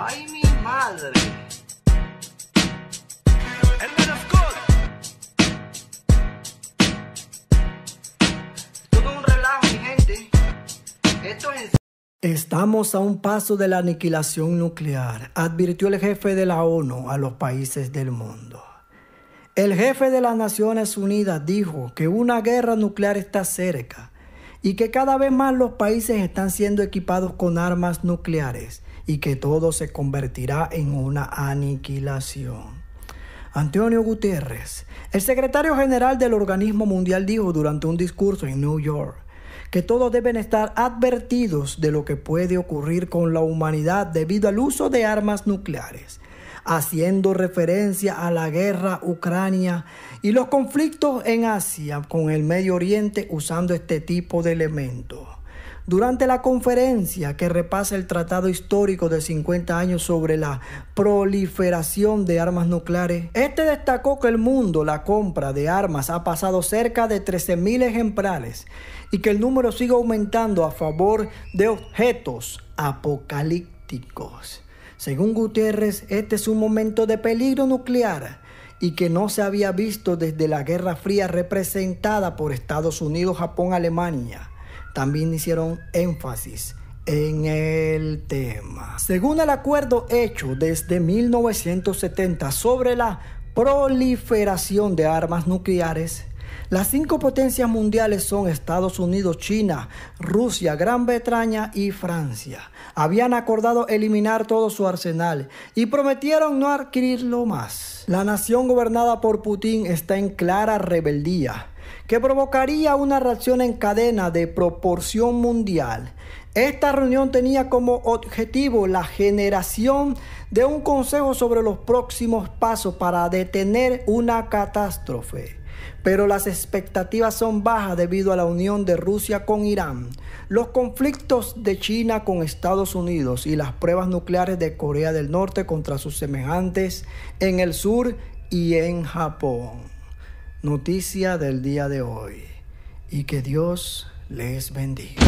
¡Ay, mi madre! Todo un relajo, mi gente. Esto Estamos a un paso de la aniquilación nuclear, advirtió el jefe de la ONU a los países del mundo. El jefe de las Naciones Unidas dijo que una guerra nuclear está cerca y que cada vez más los países están siendo equipados con armas nucleares y que todo se convertirá en una aniquilación. Antonio Gutiérrez, el secretario general del organismo mundial, dijo durante un discurso en New York que todos deben estar advertidos de lo que puede ocurrir con la humanidad debido al uso de armas nucleares haciendo referencia a la guerra Ucrania y los conflictos en Asia con el Medio Oriente usando este tipo de elementos. Durante la conferencia que repasa el tratado histórico de 50 años sobre la proliferación de armas nucleares, este destacó que el mundo la compra de armas ha pasado cerca de 13.000 ejemplares y que el número sigue aumentando a favor de objetos apocalípticos. Según Gutiérrez, este es un momento de peligro nuclear y que no se había visto desde la Guerra Fría representada por Estados Unidos, Japón, Alemania. También hicieron énfasis en el tema. Según el acuerdo hecho desde 1970 sobre la proliferación de armas nucleares, las cinco potencias mundiales son Estados Unidos, China, Rusia, Gran Bretaña y Francia. Habían acordado eliminar todo su arsenal y prometieron no adquirirlo más. La nación gobernada por Putin está en clara rebeldía que provocaría una reacción en cadena de proporción mundial. Esta reunión tenía como objetivo la generación de un consejo sobre los próximos pasos para detener una catástrofe pero las expectativas son bajas debido a la unión de Rusia con Irán, los conflictos de China con Estados Unidos y las pruebas nucleares de Corea del Norte contra sus semejantes en el sur y en Japón. Noticia del día de hoy y que Dios les bendiga.